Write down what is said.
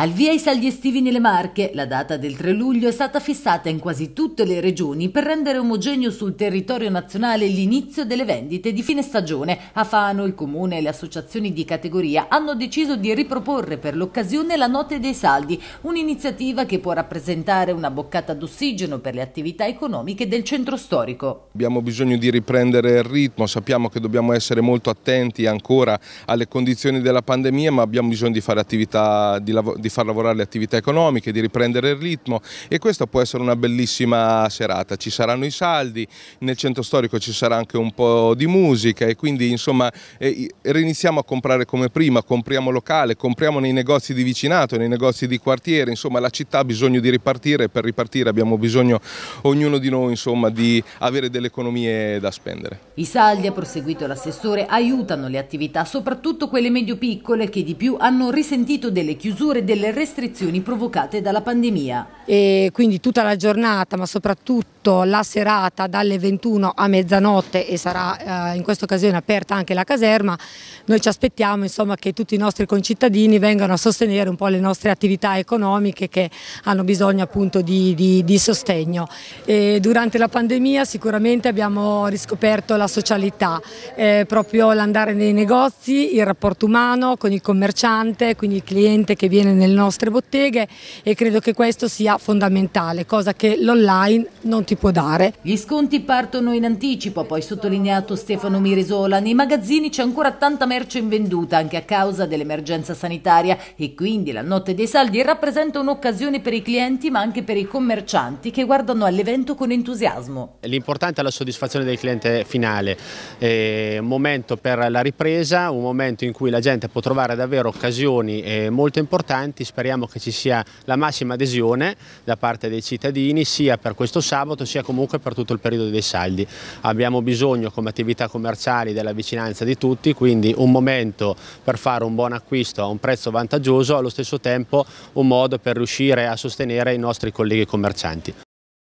Al via i saldi estivi nelle Marche, la data del 3 luglio è stata fissata in quasi tutte le regioni per rendere omogeneo sul territorio nazionale l'inizio delle vendite di fine stagione. A Fano il comune e le associazioni di categoria hanno deciso di riproporre per l'occasione la Notte dei Saldi, un'iniziativa che può rappresentare una boccata d'ossigeno per le attività economiche del centro storico. Abbiamo bisogno di riprendere il ritmo, sappiamo che dobbiamo essere molto attenti ancora alle condizioni della pandemia, ma abbiamo bisogno di fare attività di lavoro di far lavorare le attività economiche, di riprendere il ritmo e questa può essere una bellissima serata. Ci saranno i saldi, nel centro storico ci sarà anche un po' di musica e quindi insomma eh, riniziamo a comprare come prima, compriamo locale, compriamo nei negozi di vicinato, nei negozi di quartiere, insomma la città ha bisogno di ripartire e per ripartire abbiamo bisogno ognuno di noi insomma di avere delle economie da spendere. I saldi, ha proseguito l'assessore, aiutano le attività, soprattutto quelle medio-piccole che di più hanno risentito delle chiusure delle restrizioni provocate dalla pandemia. E quindi tutta la giornata, ma soprattutto la serata dalle 21 a mezzanotte e sarà eh, in questa occasione aperta anche la caserma, noi ci aspettiamo insomma, che tutti i nostri concittadini vengano a sostenere un po' le nostre attività economiche che hanno bisogno appunto di, di, di sostegno. E durante la pandemia sicuramente abbiamo riscoperto la socialità, eh, proprio l'andare nei negozi, il rapporto umano con il commerciante, quindi il cliente che viene nelle nostre botteghe e credo che questo sia fondamentale, cosa che l'online non ti può dare. Gli sconti partono in anticipo, poi sottolineato Stefano Mirisola, nei magazzini c'è ancora tanta merce in venduta anche a causa dell'emergenza sanitaria e quindi la notte dei saldi rappresenta un'occasione per i clienti ma anche per i commercianti che guardano all'evento con entusiasmo. L'importante è la soddisfazione del cliente finale, eh, un momento per la ripresa, un momento in cui la gente può trovare davvero occasioni eh, molto importanti avanti, speriamo che ci sia la massima adesione da parte dei cittadini sia per questo sabato sia comunque per tutto il periodo dei saldi. Abbiamo bisogno come attività commerciali della vicinanza di tutti, quindi un momento per fare un buon acquisto a un prezzo vantaggioso, allo stesso tempo un modo per riuscire a sostenere i nostri colleghi commercianti.